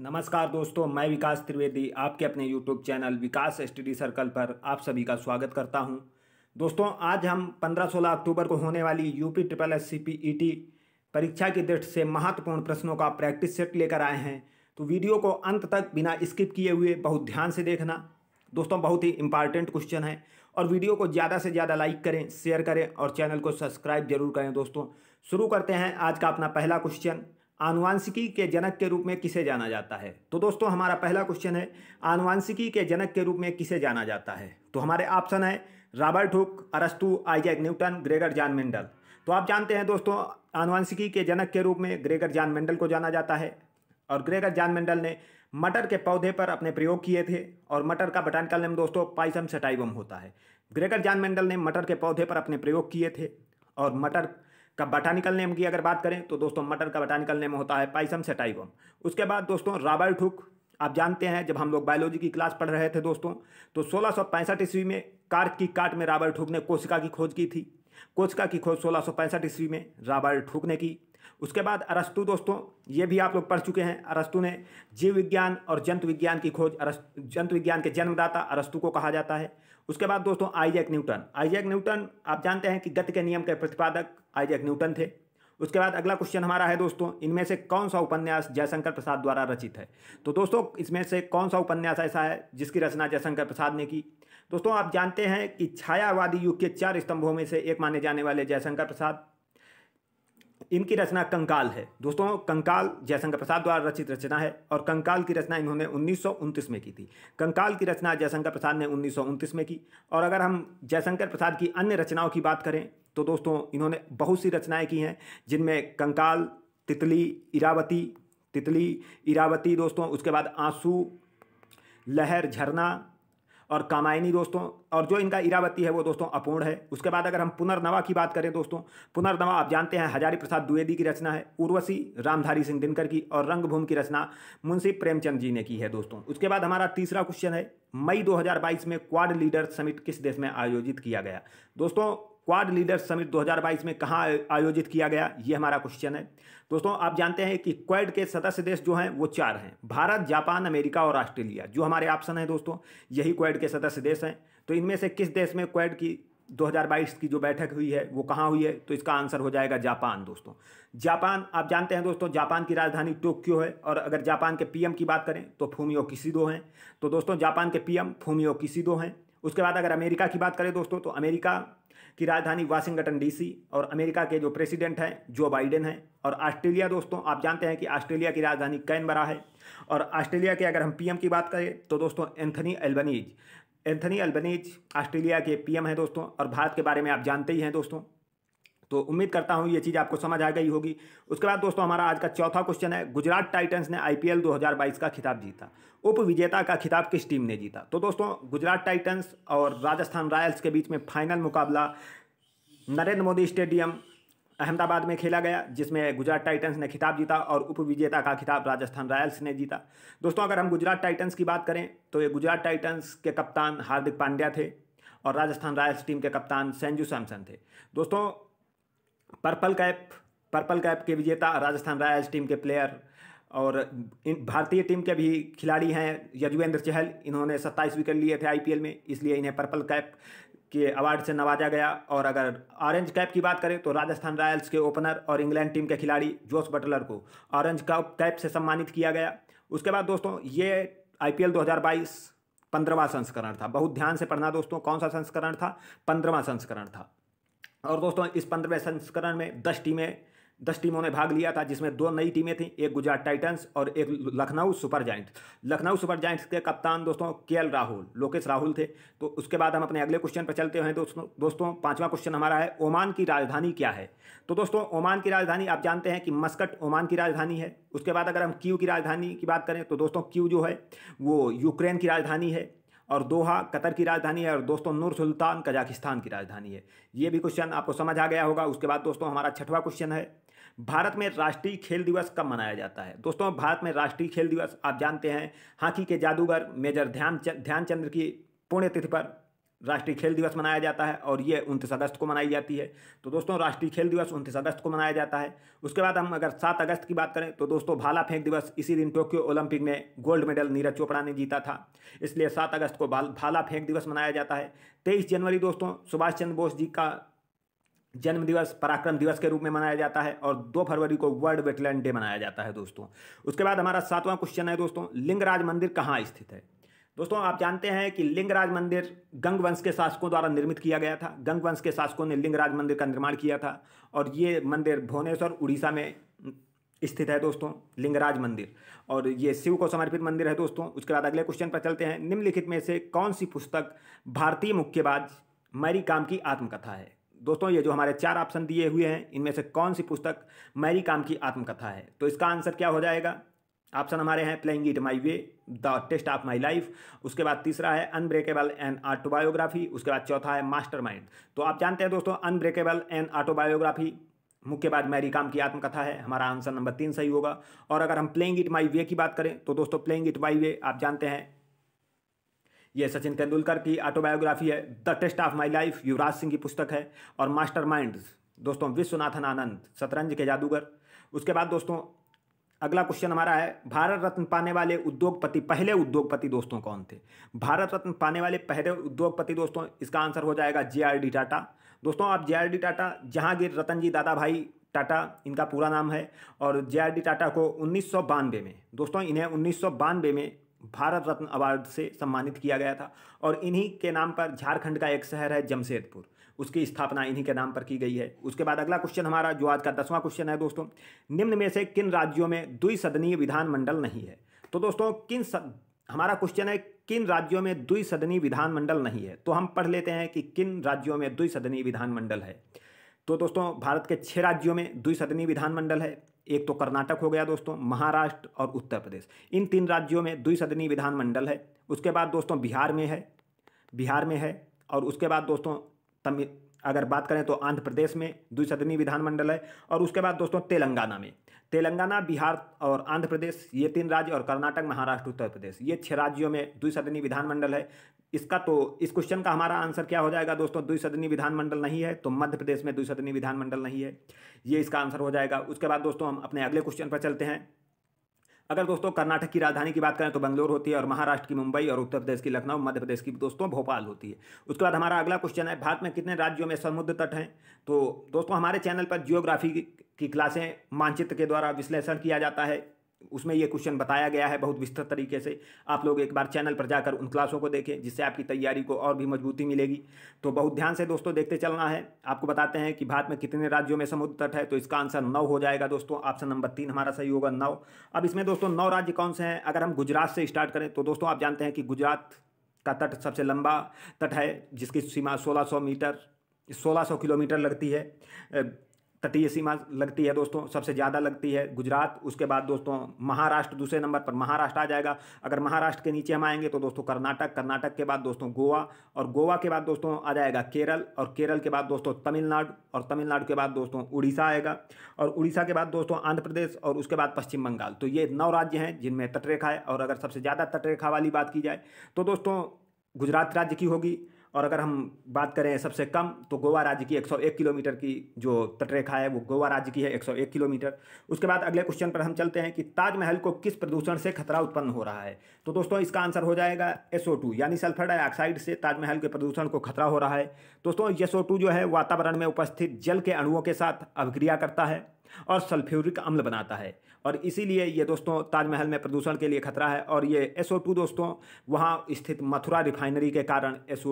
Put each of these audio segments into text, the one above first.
नमस्कार दोस्तों मैं विकास त्रिवेदी आपके अपने YouTube channel Vikas study circle पर आप सभी का स्वागत करता हूं दोस्तों आज हम 15-16 अक्टूबर को होने वाली यूपी ट्रिपल एस सी परीक्षा की दृष्टि से महत्वपूर्ण प्रश्नों का प्रैक्टिस सेट लेकर आए हैं तो वीडियो को अंत तक बिना स्किप किए हुए बहुत ध्यान से देखना दोस्तों बहुत ही इंपॉर्टेंट क्वेश्चन है और वीडियो को ज़्यादा से ज़्यादा लाइक करें शेयर करें और चैनल को सब्सक्राइब जरूर करें दोस्तों शुरू करते हैं आज का अपना पहला क्वेश्चन आनुवांशिकी के जनक के रूप में किसे जाना जाता है तो दोस्तों हमारा पहला क्वेश्चन है आनुवांशिकी के जनक के रूप में किसे जाना जाता है तो हमारे ऑप्शन है रॉबर्ट हुक अरस्तु Isaac Newton Gregor Johann Mendel तो आप जानते हैं दोस्तों आनुवांशिकी के जनक के रूप में ग्रेगर जान मेंडल को जाना जाता है और ग्रेगर जान मेंडल ने मटर के पौधे पर अपने प्रयोग किए थे और मटर का बटानिकल नेम दोस्तों पाइसम सेटाइवम होता है ग्रेगर जान मेंडल ने मटर के पौधे पर अपने प्रयोग किए थे और मटर का बटानिकल नेम की अगर बात करें तो दोस्तों मटर का बटानिकल नेम होता है पाइसम से टाइगम उसके बाद दोस्तों रॉबर्ट हुक आप जानते हैं जब हम लोग बायोलॉजी की क्लास पढ़ रहे थे दोस्तों तो सोलह सौ ईस्वी में कार्क की काट में रॉबर्ट हुक ने कोशिका की खोज की थी कोशिका की खोज सोलह सौ ईस्वी में रॉबर्ट हुक ने की उसके बाद अरस्तु दोस्तों ये भी आप लोग पढ़ चुके हैं अरस्तु ने जीव विज्ञान और जंतु विज्ञान की खोज जंतु विज्ञान के जन्मदाता अरस्तु को कहा जाता है उसके बाद दोस्तों आइजैक न्यूटन आइजैक न्यूटन आप जानते हैं कि गति के नियम के प्रतिपादक आइजैक न्यूटन थे उसके बाद अगला क्वेश्चन हमारा है दोस्तों इनमें से कौन सा उपन्यास जयशंकर प्रसाद द्वारा रचित है तो दोस्तों इसमें से कौन सा उपन्यास ऐसा है जिसकी रचना जयशंकर प्रसाद ने की दोस्तों आप जानते हैं कि छायावादी युग के चार स्तंभों में से एक माने जाने वाले जयशंकर प्रसाद इनकी रचना कंकाल है दोस्तों कंकाल जयशंकर प्रसाद द्वारा रचित रचना है और कंकाल की रचना इन्होंने उन्नीस में की थी कंकाल की रचना जयशंकर प्रसाद ने उन्नीस में की और अगर हम जयशंकर प्रसाद की अन्य रचनाओं की बात करें तो दोस्तों इन्होंने बहुत सी रचनाएं की हैं जिनमें कंकाल तितली इरावती तितली इरावती दोस्तों उसके बाद आंसू लहर झरना और कामायनी दोस्तों और जो इनका इरावती है वो दोस्तों अपूर्ण है उसके बाद अगर हम पुनर्नवा की बात करें दोस्तों पुनर्नवा आप जानते हैं हजारी प्रसाद द्विवेदी की रचना है उर्वशी रामधारी सिंह दिनकर की और रंगभूम की रचना मुंशी प्रेमचंद जी ने की है दोस्तों उसके बाद हमारा तीसरा क्वेश्चन है मई 2022 में क्वाड लीडर समिट किस देश में आयोजित किया गया दोस्तों क्वाड लीडर समिट 2022 में कहाँ आयोजित किया गया ये हमारा क्वेश्चन है दोस्तों आप जानते हैं कि क्वाड के सदस्य देश जो हैं वो चार हैं भारत जापान अमेरिका और ऑस्ट्रेलिया जो हमारे ऑप्शन हैं दोस्तों यही क्वाड के सदस्य देश हैं तो इनमें से किस देश में क्वाड की 2022 की जो बैठक हुई है वो कहाँ हुई है तो इसका आंसर हो जाएगा जापान दोस्तों जापान आप जानते हैं दोस्तों जापान की राजधानी टोक्यो है और अगर जापान के पीएम की बात करें तो फूमियो दो हैं तो दोस्तों जापान के पीएम फूमियो दो हैं उसके बाद अगर अमेरिका की बात करें दोस्तों तो अमेरिका कि राजधानी वाशिंगटन डीसी और अमेरिका के जो प्रेसिडेंट हैं जो बाइडेन हैं और ऑस्ट्रेलिया दोस्तों आप जानते हैं कि ऑस्ट्रेलिया की राजधानी कैनबरा है और ऑस्ट्रेलिया के अगर हम पीएम की बात करें तो दोस्तों Anthony Albanese Anthony Albanese Australia के पीएम हैं दोस्तों और भारत के बारे में आप जानते ही हैं दोस्तों तो उम्मीद करता हूँ ये चीज़ आपको समझ आ गई होगी उसके बाद दोस्तों हमारा आज का चौथा क्वेश्चन है गुजरात टाइटंस ने आईपीएल 2022 का खिताब जीता उप विजेता का खिताब किस टीम ने जीता तो दोस्तों गुजरात टाइटंस और राजस्थान रॉयल्स के बीच में फाइनल मुकाबला नरेंद्र मोदी स्टेडियम अहमदाबाद में खेला गया जिसमें गुजरात टाइटंस ने खिताब जीता और उप विजेता का खिताब राजस्थान रॉयल्स ने जीता दोस्तों अगर हम गुजरात टाइटंस की बात करें तो ये गुजरात टाइटंस के कप्तान हार्दिक पांड्या थे और राजस्थान रॉयल्स टीम के कप्तान संजू सैमसन थे दोस्तों पर्पल कैप पर्पल कैप के विजेता राजस्थान रॉयल्स टीम के प्लेयर और इन भारतीय टीम के भी खिलाड़ी हैं यजुवेंद्र चहल इन्होंने सत्ताईस विकेट लिए थे आईपीएल में इसलिए इन्हें पर्पल कैप के अवार्ड से नवाजा गया और अगर ऑरेंज कैप की बात करें तो राजस्थान रॉयल्स के ओपनर और इंग्लैंड टीम के खिलाड़ी जोस बटलर को ऑरेंज कैप से सम्मानित किया गया उसके बाद दोस्तों ये आई पी पंद्रहवा संस्करण था बहुत ध्यान से पढ़ना दोस्तों कौन सा संस्करण था पंद्रवा संस्करण था और दोस्तों इस पंद्रहवें संस्करण में दस टीमें दस टीमों ने भाग लिया था जिसमें दो नई टीमें थीं एक गुजरात टाइटंस और एक Lucknow super giants Lucknow super giants के कप्तान दोस्तों के राहुल लोकेश राहुल थे तो उसके बाद हम अपने अगले क्वेश्चन पर चलते हैं दोस्तों दोस्तों पांचवा क्वेश्चन हमारा है ओमान की राजधानी क्या है तो दोस्तों ओमान की राजधानी आप जानते हैं कि मस्कट ओमान की राजधानी है उसके बाद अगर हम क्यू की राजधानी की बात करें तो दोस्तों क्यू जो है वो यूक्रेन की राजधानी है और दोहा कतर की राजधानी है और दोस्तों नूर सुल्तान कजाकिस्तान की राजधानी है ये भी क्वेश्चन आपको समझ आ गया होगा उसके बाद दोस्तों हमारा छठवा क्वेश्चन है भारत में राष्ट्रीय खेल दिवस कब मनाया जाता है दोस्तों भारत में राष्ट्रीय खेल दिवस आप जानते हैं हॉकी के जादूगर मेजर ध्यान ध्यानचंद्र की पुण्यतिथि पर राष्ट्रीय खेल दिवस मनाया जाता है और ये उनतीस अगस्त को मनाई जाती है तो दोस्तों राष्ट्रीय खेल दिवस उनतीस अगस्त को मनाया जाता है उसके बाद हम अगर सात अगस्त की बात करें तो दोस्तों भाला फेंक दिवस इसी दिन टोक्यो ओलंपिक में गोल्ड मेडल नीरज चोपड़ा ने जीता था इसलिए सात अगस्त को भाला फेंक दिवस मनाया जाता है तेईस जनवरी दोस्तों सुभाष चंद्र बोस जी का जन्म दिवस पराक्रम दिवस के रूप में मनाया जाता है और दो फरवरी को वर्ल्ड वेटलैंड डे मनाया जाता है दोस्तों उसके बाद हमारा सातवां क्वेश्चन है दोस्तों लिंगराज मंदिर कहाँ स्थित है दोस्तों आप जानते हैं कि लिंगराज मंदिर गंग वंश के शासकों द्वारा निर्मित किया गया था गंग वंश के शासकों ने लिंगराज मंदिर का निर्माण किया था और ये मंदिर भुवनेश्वर उड़ीसा में स्थित है दोस्तों लिंगराज मंदिर और ये शिव को समर्पित मंदिर है दोस्तों उसके बाद अगले क्वेश्चन पर चलते हैं निम्नलिखित में से कौन सी पुस्तक भारतीय मुक्केबाज मैरी काम की आत्मकथा है दोस्तों ये जो हमारे चार ऑप्शन दिए हुए हैं इनमें से कौन सी पुस्तक मैरी काम की आत्मकथा है तो इसका आंसर क्या हो जाएगा ऑप्शन हमारे हैं playing it my way the test of my life उसके बाद तीसरा है अनब्रेकेबल एंड ऑटोबायोग्राफी उसके बाद चौथा है माइंड तो आप जानते हैं दोस्तों अनब्रेकेबल एंड ऑटोबायोग्राफी बाद मैरी काम की आत्मकथा है हमारा आंसर नंबर तीन सही होगा और अगर हम प्लेइंग इट माई वे की बात करें तो दोस्तों प्लेइंग इट माई वे आप जानते हैं ये सचिन तेंदुलकर की ऑटोबायोग्राफी है the test of my life Yuvraj Singh की पुस्तक है और मास्टर माइंड दोस्तों विश्वनाथन आनंद शतरंज के जादूगर उसके बाद दोस्तों अगला क्वेश्चन हमारा है भारत रत्न पाने वाले उद्योगपति पहले उद्योगपति दोस्तों कौन थे भारत रत्न पाने वाले पहले उद्योगपति दोस्तों इसका आंसर हो जाएगा जे आर डी टाटा दोस्तों आप J R D Tata Jehangir Ratanji Dadabhai Tata इनका पूरा नाम है और जे आर डी टाटा को उन्नीस में दोस्तों इन्हें उन्नीस में भारत रत्न अवार्ड से सम्मानित किया गया था और इन्हीं के नाम पर झारखंड का एक शहर है जमशेदपुर उसकी स्थापना इन्हीं के नाम पर की गई है उसके बाद अगला क्वेश्चन हमारा जो आज का दसवां क्वेश्चन है दोस्तों निम्न में से किन राज्यों में द्विसदनीय विधानमंडल नहीं है तो दोस्तों किन सद... हमारा क्वेश्चन है किन राज्यों में द्विसदनीय विधानमंडल नहीं है तो हम पढ़ लेते हैं कि किन राज्यों में द्विसदनीय विधानमंडल है तो दोस्तों भारत के छः राज्यों में द्विसदनीय विधानमंडल है एक तो कर्नाटक हो गया दोस्तों महाराष्ट्र और उत्तर प्रदेश इन तीन राज्यों में द्विसदनीय विधानमंडल है उसके बाद दोस्तों बिहार में है बिहार में है और उसके बाद दोस्तों तमिल अगर बात करें तो आंध्र प्रदेश में द्विशतनी विधानमंडल है और उसके बाद दोस्तों तेलंगाना में तेलंगाना बिहार और आंध्र प्रदेश ये तीन राज्य और कर्नाटक महाराष्ट्र उत्तर प्रदेश ये छह राज्यों में द्विशतनी विधानमंडल है इसका तो इस क्वेश्चन का हमारा आंसर क्या हो जाएगा दोस्तों द्विशतनी विधानमंडल नहीं है तो मध्य प्रदेश में द्विशतनी विधानमंडल नहीं है ये इसका आंसर हो जाएगा उसके बाद दोस्तों हम अपने अगले क्वेश्चन पर चलते हैं अगर दोस्तों कर्नाटक की राजधानी की बात करें तो बंगलोर होती है और महाराष्ट्र की मुंबई और उत्तर प्रदेश की लखनऊ मध्य प्रदेश की दोस्तों भोपाल होती है उसके बाद हमारा अगला क्वेश्चन है भारत में कितने राज्यों में समुद्र तट हैं तो दोस्तों हमारे चैनल पर जियोग्राफी की क्लासें मानचित्र के द्वारा विश्लेषण किया जाता है उसमें ये क्वेश्चन बताया गया है बहुत विस्तृत तरीके से आप लोग एक बार चैनल पर जाकर उन क्लासों को देखें जिससे आपकी तैयारी को और भी मजबूती मिलेगी तो बहुत ध्यान से दोस्तों देखते चलना है आपको बताते हैं कि भारत में कितने राज्यों में समुद्र तट है तो इसका आंसर नौ हो जाएगा दोस्तों ऑप्शन नंबर तीन हमारा सही होगा नौ अब इसमें दोस्तों नौ राज्य कौन से हैं अगर हम गुजरात से स्टार्ट करें तो दोस्तों आप जानते हैं कि गुजरात का तट सबसे लंबा तट है जिसकी सीमा सोलह मीटर सौ किलोमीटर लगती है तटीय सीमा लगती है दोस्तों सबसे ज़्यादा लगती है गुजरात उसके बाद दोस्तों महाराष्ट्र दूसरे नंबर पर महाराष्ट्र आ जाएगा अगर महाराष्ट्र के नीचे हम आएंगे तो दोस्तों कर्नाटक कर्नाटक के बाद दोस्तों गोवा और गोवा के बाद दोस्तों आ जाएगा केरल और केरल के बाद दोस्तों तमिलनाडु और तमिलनाडु के बाद दोस्तों उड़ीसा आएगा और उड़ीसा के बाद दोस्तों आंध्र प्रदेश और उसके बाद पश्चिम बंगाल तो ये नौ राज्य हैं जिनमें तटरेखा है और अगर सबसे ज़्यादा तटरेखा वाली बात की जाए तो दोस्तों गुजरात राज्य की होगी और अगर हम बात करें सबसे कम तो गोवा राज्य की 101 किलोमीटर की जो तटरेखा है वो गोवा राज्य की है 101 किलोमीटर उसके बाद अगले क्वेश्चन पर हम चलते हैं कि ताजमहल को किस प्रदूषण से खतरा उत्पन्न हो रहा है तो दोस्तों इसका आंसर हो जाएगा एसओ यानी सल्फर डाइऑक्साइड से ताजमहल के प्रदूषण को खतरा हो रहा है दोस्तों टू जो है वातावरण में उपस्थित जल के अणुओं के साथ अभिक्रिया करता है और सल्फ्यूरिक अम्ल बनाता है और इसीलिए ये दोस्तों ताजमहल में प्रदूषण के लिए खतरा है और ये एस दोस्तों वहाँ स्थित मथुरा रिफाइनरी के कारण एस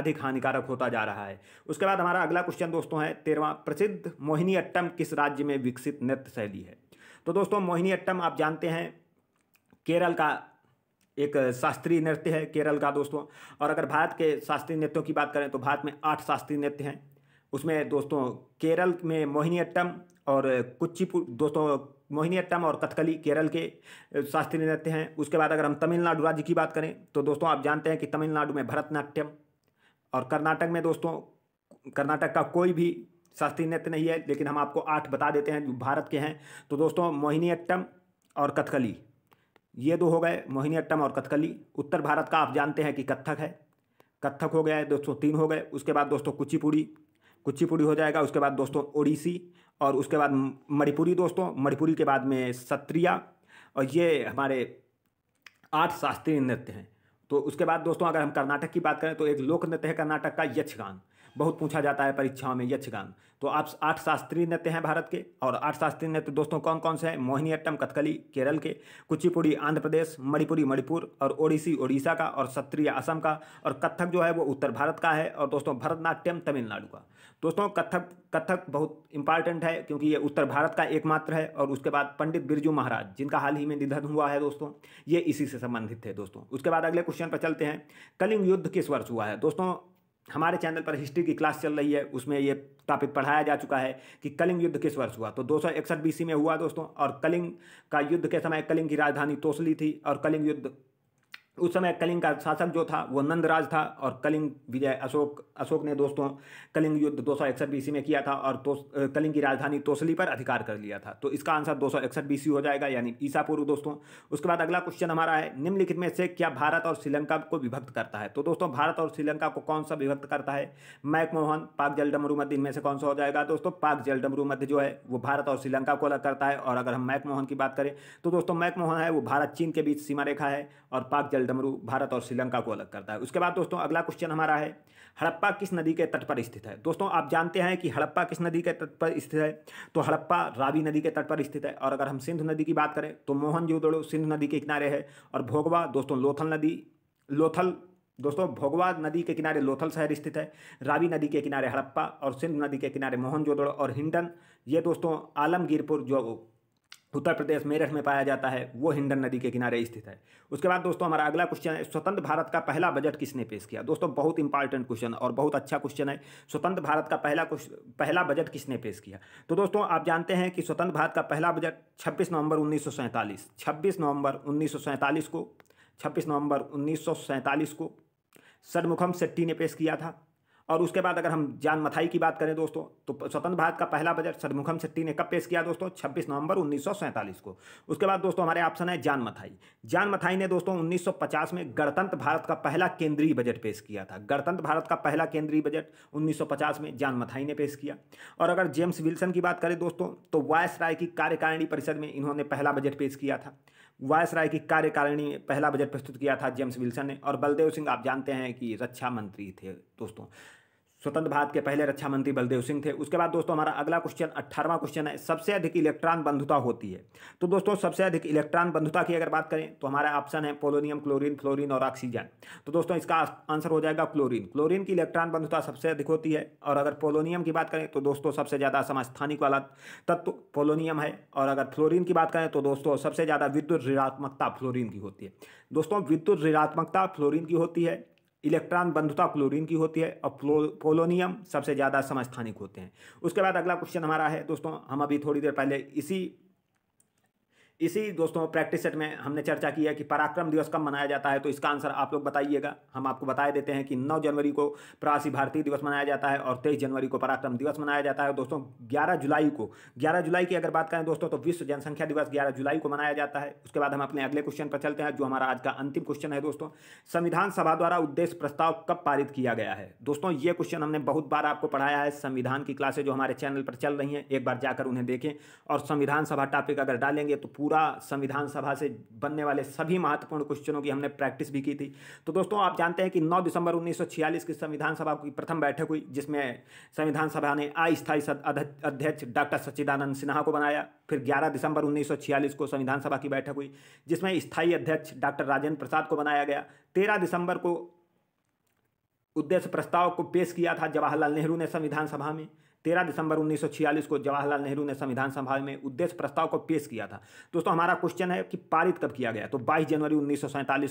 अधिक हानिकारक होता जा रहा है उसके बाद हमारा अगला क्वेश्चन दोस्तों है तेरवा प्रसिद्ध मोहिनी अट्टम किस राज्य में विकसित नृत्य शैली है तो दोस्तों मोहिनी अट्टम आप जानते हैं केरल का एक शास्त्रीय नृत्य है केरल का दोस्तों और अगर भारत के शास्त्रीय नृत्यों की बात करें तो भारत में आठ शास्त्रीय नृत्य हैं उसमें दोस्तों केरल में मोहिनीअट्टम और कुचिपु दोस्तों मोहिनीअट्टम और कथकली केरल के शास्त्रीय नृत्य हैं उसके बाद अगर हम तमिलनाडु राज्य की बात करें तो दोस्तों आप जानते हैं कि तमिलनाडु में भरतनाट्यम और कर्नाटक में दोस्तों कर्नाटक का कोई भी शास्त्रीय नृत्य नहीं है लेकिन हम आपको आठ बता देते हैं जो भारत के हैं तो दोस्तों मोहिनीअट्टम और कथकली ये दो हो गए मोहिनीअट्टम और कथकली उत्तर भारत का आप जानते हैं कि कत्थक है कत्थक हो गया है दोस्तों तीन हो गए उसके बाद दोस्तों कुचिपुड़ी कुचिपुड़ी हो जाएगा उसके बाद दोस्तों ओडिसी और उसके बाद मणिपुरी दोस्तों मणिपुरी के बाद में सत्रिया और ये हमारे आठ शास्त्रीय नृत्य हैं तो उसके बाद दोस्तों अगर हम कर्नाटक की बात करें तो एक लोक नृत्य है कर्नाटक का यक्षगान बहुत पूछा जाता है परीक्षाओं में यक्षगान तो आप आठ शास्त्रीय नृत्य हैं भारत के और आठ शास्त्रीय नृत्य दोस्तों कौन कौन से हैं मोहिनीअट्टम कथकली केरल के कुचिपुड़ी आंध्र प्रदेश मणिपुरी मणिपुर और ओडिसी ओडिशा का और सत्रीय असम का और कथक जो है वो उत्तर भारत का है और दोस्तों भरतनाट्यम तमिलनाडु का दोस्तों कथक कथक बहुत इंपॉर्टेंट है क्योंकि ये उत्तर भारत का एकमात्र है और उसके बाद पंडित बिरजू महाराज जिनका हाल ही में निधन हुआ है दोस्तों ये इसी से संबंधित थे दोस्तों उसके बाद अगले क्वेश्चन पर चलते हैं कलिंग युद्ध किस वर्ष हुआ है दोस्तों हमारे चैनल पर हिस्ट्री की क्लास चल रही है उसमें ये टॉपिक पढ़ाया जा चुका है कि कलिंग युद्ध किस वर्ष हुआ तो दो सौ इकसठ में हुआ दोस्तों और कलिंग का युद्ध के समय कलिंग की राजधानी तोसली थी और कलिंग युद्ध उस समय कलिंग का शासक जो था वो नंदराज था और कलिंग विजय अशोक अशोक ने दोस्तों कलिंग युद्ध दो सौ इकसठ बीसी में किया था और तो, कलिंग की राजधानी तोसली पर अधिकार कर लिया था तो इसका आंसर दो सौ इकसठ बीसी हो जाएगा यानी ईसा पूर्व दोस्तों उसके बाद अगला क्वेश्चन हमारा है निम्नलिखित में से क्या भारत और श्रीलंका को विभक्त करता है तो दोस्तों भारत और श्रीलंका को कौन सा विभक्त करता है मैकमोहन पाक जल डमरू मध्य इनमें से कौन सा हो जाएगा दोस्तों पाक जल डमरू मध्य जो है वो भारत और श्रीलंका को अलग करता है और अगर हम मैकमोहन की बात करें तो दोस्तों मैकमोहन है वो भारत चीन के बीच सीमा रेखा है और पाक जल डमरू भारत और श्रीलंका को अलग करता है उसके बाद दोस्तों अगला क्वेश्चन हमारा है हड़प्पा किस नदी के तट पर स्थित है दोस्तों आप जानते हैं कि हड़प्पा किस नदी के तट पर स्थित है तो हड़प्पा रावी नदी के तट पर स्थित है और अगर हम सिंधु नदी की बात करें तो मोहन सिंधु नदी के किनारे है और भोगवा दोस्तों लोथल नदी लोथल दोस्तों भोगवा नदी के किनारे लोथल शहर स्थित है रावी नदी के किनारे हड़प्पा और सिंधु नदी के किनारे मोहनजोदड़ो और हिंडन ये दोस्तों आलमगीरपुर जो उत्तर प्रदेश मेरठ में पाया जाता है वो हिंडन नदी के किनारे स्थित है उसके बाद दोस्तों हमारा अगला क्वेश्चन अच्छा है स्वतंत्र भारत का पहला बजट किसने पेश किया दोस्तों बहुत इंपॉर्टेंट क्वेश्चन और बहुत अच्छा क्वेश्चन है स्वतंत्र भारत का पहला पहला बजट किसने पेश किया तो दोस्तों आप जानते हैं कि स्वतंत्र भारत का पहला बजट छब्बीस नवंबर उन्नीस सौ नवंबर उन्नीस को छब्बीस नवंबर उन्नीस को सरमुखम शेट्टी ने पेश किया था और उसके बाद अगर हम जान मथाई की बात करें दोस्तों तो स्वतंत्र भारत का पहला बजट सदमुखम शेट्टी ने कब पेश किया दोस्तों 26 नवंबर उन्नीस को उसके बाद दोस्तों हमारे ऑप्शन है जान मथाई जान मथाई ने दोस्तों 1950 में गणतंत्र भारत का पहला केंद्रीय बजट पेश किया था गणतंत्र भारत का पहला केंद्रीय बजट उन्नीस में जान मथाई ने पेश किया और अगर जेम्स विल्सन की बात करें दोस्तों तो वायस राय की कार्यकारिणी परिषद में इन्होंने पहला बजट पेश किया था वायस राय की कार्यकारिणी पहला बजट प्रस्तुत किया था जेम्स विल्सन ने और बलदेव सिंह आप जानते हैं कि रक्षा मंत्री थे दोस्तों स्वतंत्र भारत के पहले रक्षा मंत्री बलदेव सिंह थे उसके बाद दोस्तों हमारा अगला क्वेश्चन अट्ठारवा क्वेश्चन है सबसे अधिक इलेक्ट्रॉन बंधुता होती है तो दोस्तों सबसे अधिक इलेक्ट्रॉन बंधुता की अगर बात करें तो हमारा ऑप्शन है पोलोनियम क्लोरीन फ्लोरीन और ऑक्सीजन तो दोस्तों इसका आंसर हो जाएगा क्लोरीन क्लोरीन की इलेक्ट्रॉन बंधुता सबसे अधिक होती है और अगर पोलोनियम की बात करें तो दोस्तों सबसे ज़्यादा समस्थानिक वाला तत्व पोलोनियम है और अगर फ्लोरिन की बात करें तो दोस्तों सबसे ज़्यादा विद्युत ऋणात्मकता फ्लोरीन की होती है दोस्तों विद्युत ऋणात्मकता फ्लोरीन की होती है इलेक्ट्रॉन बंधुता क्लोरीन की होती है और पोलोनियम सबसे ज़्यादा समस्थानिक होते हैं उसके बाद अगला क्वेश्चन हमारा है दोस्तों हम अभी थोड़ी देर पहले इसी इसी दोस्तों प्रैक्टिस सेट में हमने चर्चा की है कि पराक्रम दिवस कब मनाया जाता है तो इसका आंसर आप लोग बताइएगा हम आपको बताए देते हैं कि 9 जनवरी को प्रवासी भारतीय दिवस मनाया जाता है और 23 जनवरी को पराक्रम दिवस मनाया जाता है दोस्तों 11 जुलाई को 11 जुलाई की अगर बात करें दोस्तों तो विश्व जनसंख्या दिवस ग्यारह जुलाई को मनाया जाता है उसके बाद हम अपने अगले क्वेश्चन पर चलते हैं जो हमारा आज का अंतिम क्वेश्चन है दोस्तों संविधान सभा द्वारा उद्देश्य प्रस्ताव कब पारित किया गया है दोस्तों ये क्वेश्चन हमने बहुत बार आपको पढ़ाया है संविधान की क्लासेज जो हमारे चैनल पर चल रही हैं एक बार जाकर उन्हें देखें और संविधान सभा टॉपिक अगर डालेंगे तो पूरा पूरा संविधान सभा से बनने वाले सभी महत्वपूर्ण क्वेश्चनों की हमने प्रैक्टिस भी की थी तो दोस्तों आप जानते हैं कि 9 दिसंबर 1946 की संविधान सभा की प्रथम बैठक हुई जिसमें संविधान सभा ने अस्थायी अध्यक्ष डॉक्टर सच्चिदानंद सिन्हा को बनाया फिर 11 दिसंबर 1946 को संविधान सभा की बैठक हुई जिसमें स्थायी अध्यक्ष डॉक्टर राजेंद्र प्रसाद को बनाया गया तेरह दिसंबर को उद्देश्य प्रस्ताव को पेश किया था जवाहरलाल नेहरू ने संविधान सभा में तेरह दिसंबर 1946 को जवाहरलाल नेहरू ने संविधान सभा में उद्देश्य प्रस्ताव को पेश किया था दोस्तों हमारा क्वेश्चन है कि पारित कब किया गया तो 22 जनवरी उन्नीस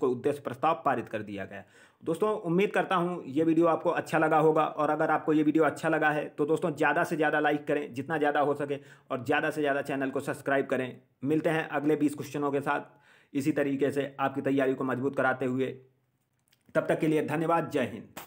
को उद्देश्य प्रस्ताव पारित कर दिया गया दोस्तों उम्मीद करता हूँ ये वीडियो आपको अच्छा लगा होगा और अगर आपको ये वीडियो अच्छा लगा है तो दोस्तों ज़्यादा से ज़्यादा लाइक करें जितना ज़्यादा हो सके और ज़्यादा से ज़्यादा चैनल को सब्सक्राइब करें मिलते हैं अगले बीस क्वेश्चनों के साथ इसी तरीके से आपकी तैयारी को मजबूत कराते हुए तब तक के लिए धन्यवाद जय हिंद